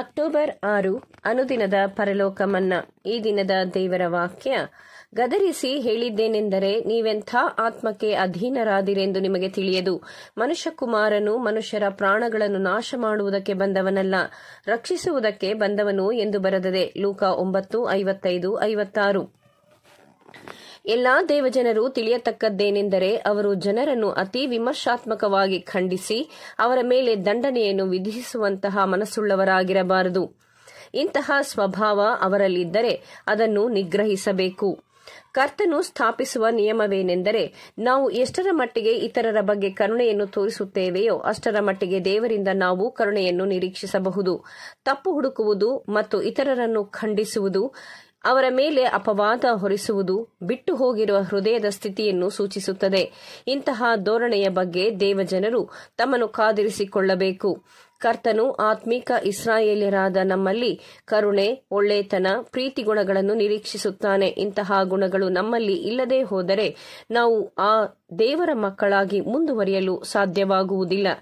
October ಆರು ಅನುದಿನದ ಪರಲೋಕ ಮನ್ನಾ ಈ ದಿನದ ದೇವರ ವಾಕ್ಯ ಗದರಿಸಿ ಹೇಳಿದ್ದೇನೆಂದರೆ ನೀವೆಂಥ ಆತ್ಮಕ್ಕೆ ಅಧೀನರಾದಿರೆಂದು ನಿಮಗೆ ತಿಳಿಯದು ಮನುಷ್ಯಕುಮಾರನು ಮನುಷ್ಯರ ಪ್ರಾಣಗಳನ್ನು ನಾಶ ಮಾಡುವುದಕ್ಕೆ ಬಂದವನಲ್ಲ ರಕ್ಷಿಸುವುದಕ್ಕೆ ಬಂದವನು ಎಂದು ಬರೆದದೆ ಲೂಕ ಒಂಬತ್ತು ಐವತ್ತೈದು ಐವತ್ತಾರು ಎಲ್ಲಾ ದೇವಜನರು ತಿಳಿಯತಕ್ಕದ್ದೇನೆಂದರೆ ಅವರು ಜನರನ್ನು ಅತಿ ವಿಮರ್ಶಾತ್ಮಕವಾಗಿ ಖಂಡಿಸಿ ಅವರ ಮೇಲೆ ದಂಡನೆಯನ್ನು ವಿಧಿಸುವಂತಹ ಮನಸ್ಸುಳ್ಳವರಾಗಿರಬಾರದು ಇಂತಹ ಸ್ವಭಾವ ಅವರಲ್ಲಿದ್ದರೆ ಅದನ್ನು ನಿಗ್ರಹಿಸಬೇಕು ಕರ್ತನು ಸ್ಥಾಪಿಸುವ ನಿಯಮವೇನೆಂದರೆ ನಾವು ಎಷ್ಟರ ಮಟ್ಟಿಗೆ ಇತರರ ಬಗ್ಗೆ ಕರುಣೆಯನ್ನು ತೋರಿಸುತ್ತೇವೆಯೋ ಅಷ್ಟರ ಮಟ್ಟಿಗೆ ದೇವರಿಂದ ನಾವು ಕರುಣೆಯನ್ನು ನಿರೀಕ್ಷಿಸಬಹುದು ತಪ್ಪು ಹುಡುಕುವುದು ಮತ್ತು ಇತರರನ್ನು ಖಂಡಿಸುವುದು ಅವರ ಮೇಲೆ ಅಪವಾದ ಹೊರಿಸುವುದು ಬಿಟ್ಟು ಹೋಗಿರುವ ಹೃದಯದ ಸ್ಥಿತಿಯನ್ನು ಸೂಚಿಸುತ್ತದೆ ಇಂತಹ ಧೋರಣೆಯ ಬಗ್ಗೆ ದೇವಜನರು ತಮ್ಮನ್ನು ಕಾದಿರಿಸಿಕೊಳ್ಳಬೇಕು ಕರ್ತನು ಆತ್ಮೀಕ ಇಸ್ರಾಯೇಲಿಯರಾದ ನಮ್ಮಲ್ಲಿ ಕರುಣೆ ಒಳ್ಳೆತನ ಪ್ರೀತಿ ಗುಣಗಳನ್ನು ನಿರೀಕ್ಷಿಸುತ್ತಾನೆ ಇಂತಹ ಗುಣಗಳು ನಮ್ಮಲ್ಲಿ ಇಲ್ಲದೆ ಹೋದರೆ ನಾವು ಆ ದೇವರ ಮಕ್ಕಳಾಗಿ ಮುಂದುವರಿಯಲು ಸಾಧ್ಯವಾಗುವುದಿಲ್ಲ